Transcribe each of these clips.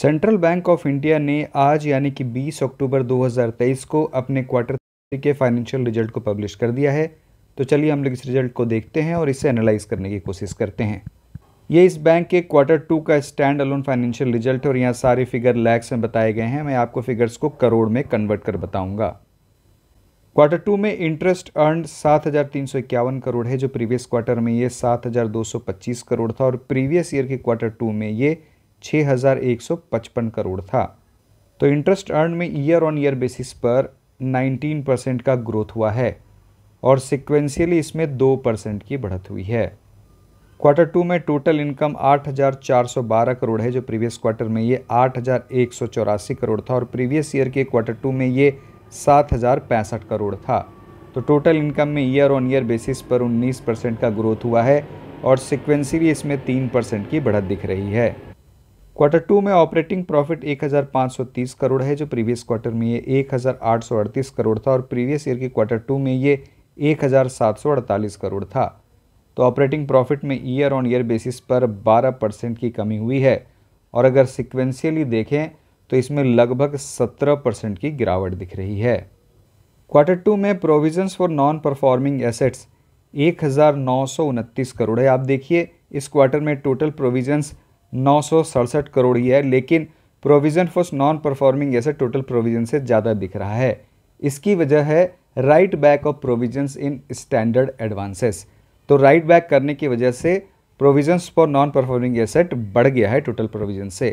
central bank of India ने आज यानी कि 20 अक्टूबर 2023 को अपने क्वार्टर के फाइनेंशियल रिजल्ट को पब्लिश कर दिया है तो चलिए हम लोग इस रिजल्ट को देखते हैं और इसे एनालाइज करने की कोशिश करते हैं ये इस बैंक के क्वार्टर टू का स्टैंड अलोन फाइनेंशियल रिजल्ट और यहाँ सारे फिगर लैक्स में बताए गए हैं मैं आपको फिगर्स को करोड़ में कन्वर्ट कर बताऊँगा क्वार्टर टू में इंटरेस्ट अर्न सात हज़ार तीन सौ इक्यावन करोड़ है जो प्रीवियस क्वार्टर में ये सात हज़ार दो सौ पच्चीस करोड़ था और प्रीवियस ईयर के क्वार्टर टू में ये 6,155 करोड़ था तो इंटरेस्ट अर्न में ईयर ऑन ईयर बेसिस पर 19 परसेंट का ग्रोथ हुआ है और सिक्वेंशियली इसमें दो परसेंट की बढ़त हुई है क्वार्टर टू में टोटल इनकम 8,412 करोड़ है जो प्रीवियस क्वार्टर में ये आठ करोड़ था और प्रीवियस ईयर के क्वार्टर टू में ये सात करोड़ था तो टोटल इनकम में ईयर ऑन ईयर बेसिस पर 19 परसेंट का ग्रोथ हुआ है और सिक्वेंसली इसमें 3 परसेंट की बढ़त दिख रही है क्वार्टर टू में ऑपरेटिंग प्रॉफिट 1530 करोड़ है जो प्रीवियस क्वार्टर में ये 1838 करोड़ था और प्रीवियस ईयर के क्वार्टर टू में ये 1748 करोड़ था तो ऑपरेटिंग प्रॉफिट में ईयर ऑन ईयर बेसिस पर 12 परसेंट की कमी हुई है और अगर सिक्वेंशियली देखें तो इसमें लगभग 17 परसेंट की गिरावट दिख रही है क्वार्टर टू में provisions for non performing assets एक करोड़ है आप देखिए इस क्वार्टर में टोटल प्रोविजन्स नौ करोड़ ही है लेकिन provision for non performing asset total provision से ज़्यादा दिख रहा है इसकी वजह है write back of provisions in standard advances तो राइट बैक करने की वजह से provisions for non performing asset बढ़ गया है टोटल प्रोविजन से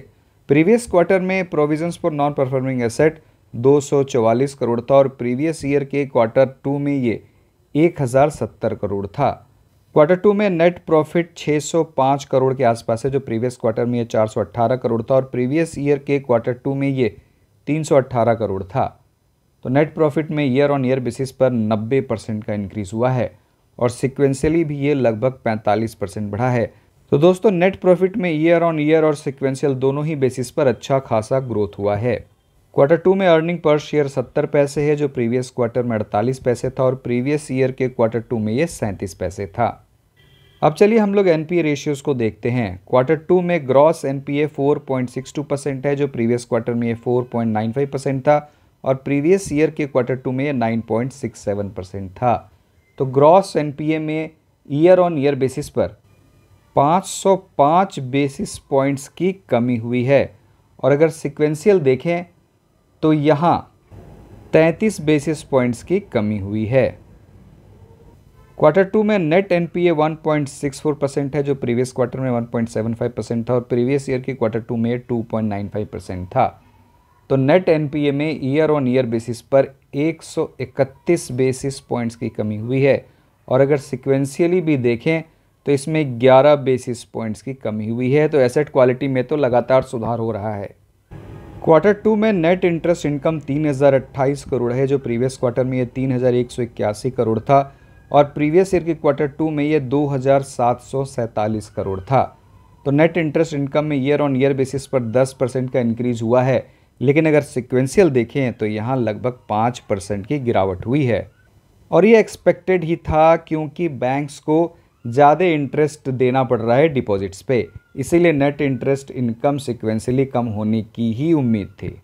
प्रीवियस क्वार्टर में provisions for non performing asset 244 crore था और प्रीवियस ईयर के क्वार्टर टू में ये 1070 करोड़ था क्वार्टर टू में नेट प्रॉफिट 605 करोड़ के आसपास है जो प्रीवियस क्वार्टर में ये 418 करोड़ था और प्रीवियस ईयर के क्वार्टर टू में ये 318 करोड़ था तो नेट प्रॉफिट में ईयर ऑन ईयर बेसिस पर 90 परसेंट का इंक्रीज हुआ है और सिक्वेंसली भी ये लगभग 45 परसेंट बढ़ा है तो दोस्तों नेट प्रॉफिट में ईयर ऑन ईयर और सिक्वेंशियल दोनों ही बेसिस पर अच्छा खासा ग्रोथ हुआ है क्वार्टर टू में अर्निंग पर शेयर सत्तर पैसे है जो प्रीवियस क्वार्टर में अड़तालीस पैसे था और प्रीवियस ईयर के क्वार्टर टू में ये सैंतीस पैसे था अब चलिए हम लोग एनपीए रेशियोज़ को देखते हैं क्वार्टर टू में ग्रॉस एनपीए 4.62 परसेंट है जो प्रीवियस क्वार्टर में ये 4.95 परसेंट था और प्रीवियस ईयर के क्वार्टर टू में ये 9.67 परसेंट था तो ग्रॉस एनपीए में ईयर ऑन ईयर बेसिस पर 505 बेसिस पॉइंट्स की कमी हुई है और अगर सिक्वेंशियल देखें तो यहाँ तैंतीस बेसिस पॉइंट्स की कमी हुई है क्वार्टर टू में नेट एनपीए 1.64 परसेंट है जो प्रीवियस क्वार्टर में 1.75 परसेंट था और प्रीवियस ईयर के क्वार्टर टू में 2.95 परसेंट था तो नेट एनपीए में ईयर ऑन ईयर बेसिस पर 131 बेसिस पॉइंट्स की कमी हुई है और अगर सिक्वेंशियली भी देखें तो इसमें 11 बेसिस पॉइंट्स की कमी हुई है तो एसेट क्वालिटी में तो लगातार सुधार हो रहा है क्वार्टर टू में नेट इंटरेस्ट इनकम तीन करोड़ है जो प्रीवियस क्वार्टर में ये तीन करोड़ था और प्रीवियस ईयर के क्वार्टर टू में ये दो करोड़ था तो नेट इंटरेस्ट इनकम में ईयर ऑन ईयर बेसिस पर 10 परसेंट का इंक्रीज हुआ है लेकिन अगर सिक्वेंशियल देखें तो यहाँ लगभग 5 परसेंट की गिरावट हुई है और ये एक्सपेक्टेड ही था क्योंकि बैंक्स को ज़्यादा इंटरेस्ट देना पड़ रहा है डिपॉजिट्स पे इसीलिए नेट इंटरेस्ट इनकम सिक्वेंसली कम होने की ही उम्मीद थी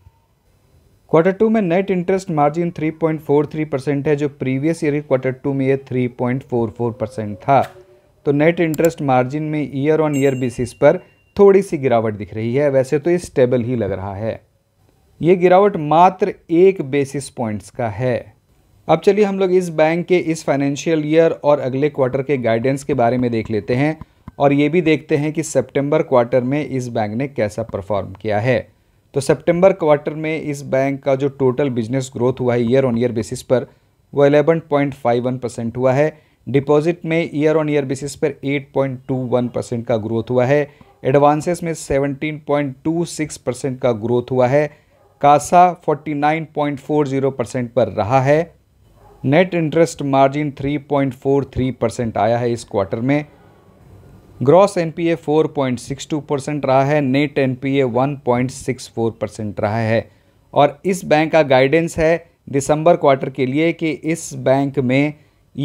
क्वार्टर टू में नेट इंटरेस्ट मार्जिन 3.43 परसेंट है जो प्रीवियस ईयर के क्वार्टर टू में ये 3.44 परसेंट था तो नेट इंटरेस्ट मार्जिन में ईयर ऑन ईयर बेसिस पर थोड़ी सी गिरावट दिख रही है वैसे तो ये स्टेबल ही लग रहा है ये गिरावट मात्र एक बेसिस पॉइंट्स का है अब चलिए हम लोग इस बैंक के इस फाइनेंशियल ईयर और अगले क्वार्टर के गाइडेंस के बारे में देख लेते हैं और ये भी देखते हैं कि सेप्टेम्बर क्वार्टर में इस बैंक ने कैसा परफॉर्म किया है तो सितंबर क्वार्टर में इस बैंक का जो टोटल बिजनेस ग्रोथ हुआ है ईयर ऑन ईयर बेसिस पर वो 11.51 परसेंट हुआ है डिपॉजिट में ईयर ऑन ईयर बेसिस पर 8.21 परसेंट का ग्रोथ हुआ है एडवांसेस में 17.26 परसेंट का ग्रोथ हुआ है कासा 49.40 परसेंट पर रहा है नेट इंटरेस्ट मार्जिन 3.43 परसेंट आया है इस क्वार्टर में ग्रॉस एनपीए 4.62 परसेंट रहा है नेट एनपीए 1.64 परसेंट रहा है और इस बैंक का गाइडेंस है दिसंबर क्वार्टर के लिए कि इस बैंक में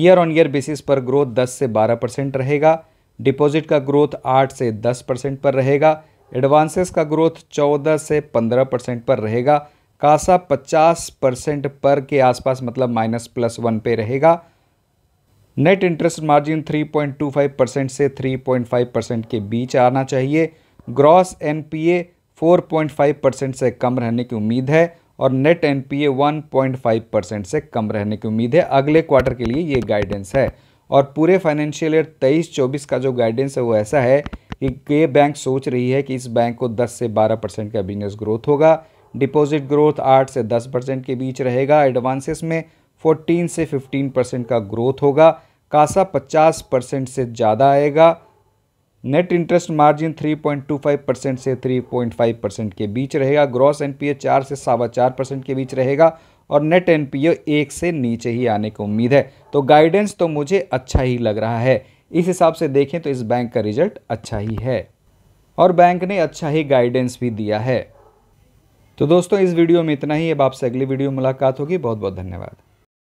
ईयर ऑन ईयर बेसिस पर ग्रोथ 10 से 12 परसेंट रहेगा डिपॉजिट का ग्रोथ 8 से 10 परसेंट पर रहेगा एडवांसेस का ग्रोथ 14 से 15 परसेंट पर रहेगा कासा 50 परसेंट पर के आसपास मतलब माइनस प्लस वन पे रहेगा नेट इंटरेस्ट मार्जिन 3.25 परसेंट से 3.5 परसेंट के बीच आना चाहिए ग्रॉस एनपीए 4.5 परसेंट से कम रहने की उम्मीद है और नेट एनपीए 1.5 परसेंट से कम रहने की उम्मीद है अगले क्वार्टर के लिए ये गाइडेंस है और पूरे फाइनेंशियल ईयर 23-24 का जो गाइडेंस है वो ऐसा है कि ये बैंक सोच रही है कि इस बैंक को 10 से 12 परसेंट का बिजनेस ग्रोथ होगा डिपॉजिट ग्रोथ 8 से 10 परसेंट के बीच रहेगा एडवांसेस में 14 से 15 परसेंट का ग्रोथ होगा कासा 50 परसेंट से ज़्यादा आएगा नेट इंटरेस्ट मार्जिन 3.25 परसेंट से 3.5 परसेंट के बीच रहेगा ग्रॉस एनपीए 4 से सावा चार परसेंट के बीच रहेगा और नेट एनपीए एक से नीचे ही आने की उम्मीद है तो गाइडेंस तो मुझे अच्छा ही लग रहा है इस हिसाब से देखें तो इस बैंक का रिजल्ट अच्छा ही है और बैंक ने अच्छा ही गाइडेंस भी दिया है तो दोस्तों इस वीडियो में इतना ही अब आपसे अगली वीडियो मुलाकात होगी बहुत बहुत धन्यवाद